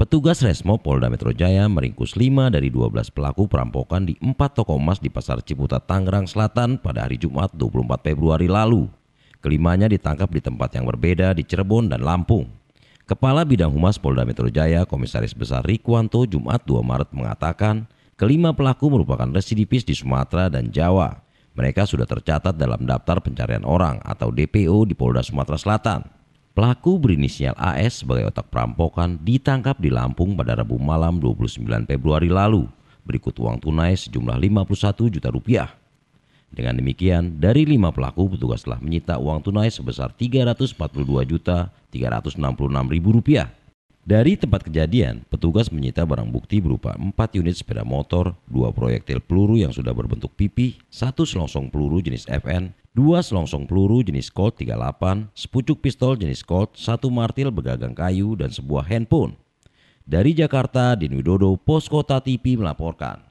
Petugas Resmo Polda Metro Jaya meringkus 5 dari 12 pelaku perampokan di 4 toko emas di Pasar Ciputa Tangerang Selatan pada hari Jumat 24 Februari lalu. Kelimanya ditangkap di tempat yang berbeda di Cirebon dan Lampung. Kepala Bidang Humas Polda Metro Jaya Komisaris Besar Rikwanto Jumat 2 Maret mengatakan kelima pelaku merupakan residivis di Sumatera dan Jawa. Mereka sudah tercatat dalam daftar pencarian orang atau DPO di Polda Sumatera Selatan. Pelaku berinisial AS sebagai otak perampokan ditangkap di Lampung pada Rabu malam 29 Februari lalu. Berikut uang tunai sejumlah 51 juta rupiah. Dengan demikian, dari lima pelaku petugas telah menyita uang tunai sebesar 342 juta 366 ribu rupiah dari tempat kejadian, petugas menyita barang bukti berupa 4 unit sepeda motor, 2 proyektil peluru yang sudah berbentuk pipih, 1 selongsong peluru jenis FN, 2 selongsong peluru jenis Colt 38, sepucuk pistol jenis Colt, 1 martil begagang kayu, dan sebuah handphone. Dari Jakarta, Din Widodo, Posko TV melaporkan.